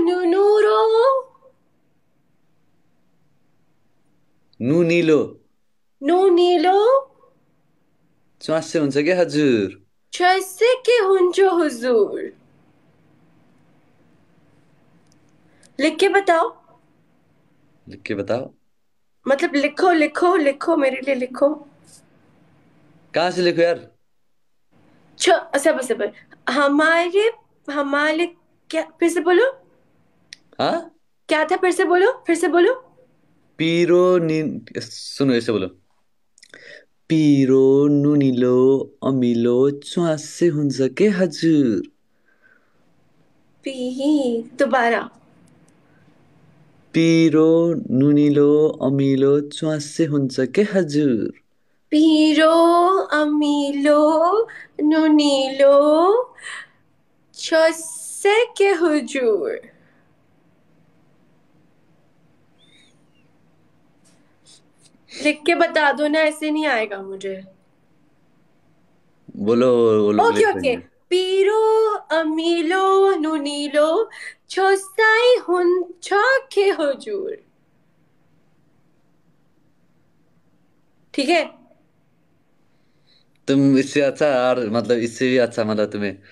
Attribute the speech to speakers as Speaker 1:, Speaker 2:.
Speaker 1: नूनूरो नु नीलो नु नीलो
Speaker 2: क्या हजुर
Speaker 1: च्वास्से के हुन्छ हुजूर लिख के बताओ
Speaker 2: लिख के बताओ
Speaker 1: मतलब लिखो लिखो लिखो मेरे लिए लिखो
Speaker 2: कहाँ से लिखो यार
Speaker 1: छ सब सब हमारे हमारे क्या फिर से बोलो क्या था फिर से बोलो फिर से बोलो
Speaker 2: पिरोनिन सुनो ऐसे बोलो पिरो नुनिलो अमिलो च्वासे हुन्छ के हजुर
Speaker 1: पी दोबारा
Speaker 2: पीरो नुनिलो अमिलो च्वासे हुन्छ के हजुर
Speaker 1: पीरो अमिलो नुनिलो च्वासे के हजुर लिख के बता दो ना ऐसे नहीं आएगा मुझे
Speaker 2: बोलो बोलो ओके ओके
Speaker 1: पीरो अमीलो नुनीलो छोसाई हुन छोके हुजूर ठीक है
Speaker 2: तुम इससे अच्छा और मतलब इससे भी अच्छा मतलब तुम्हें